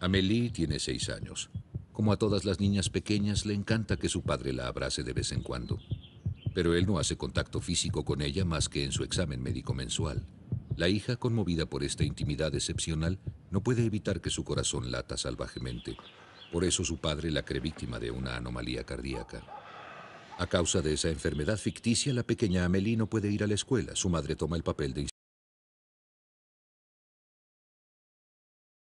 Amélie tiene seis años. Como a todas las niñas pequeñas, le encanta que su padre la abrace de vez en cuando. Pero él no hace contacto físico con ella más que en su examen médico mensual. La hija, conmovida por esta intimidad excepcional, no puede evitar que su corazón lata salvajemente. Por eso su padre la cree víctima de una anomalía cardíaca. A causa de esa enfermedad ficticia, la pequeña Amélie no puede ir a la escuela. Su madre toma el papel de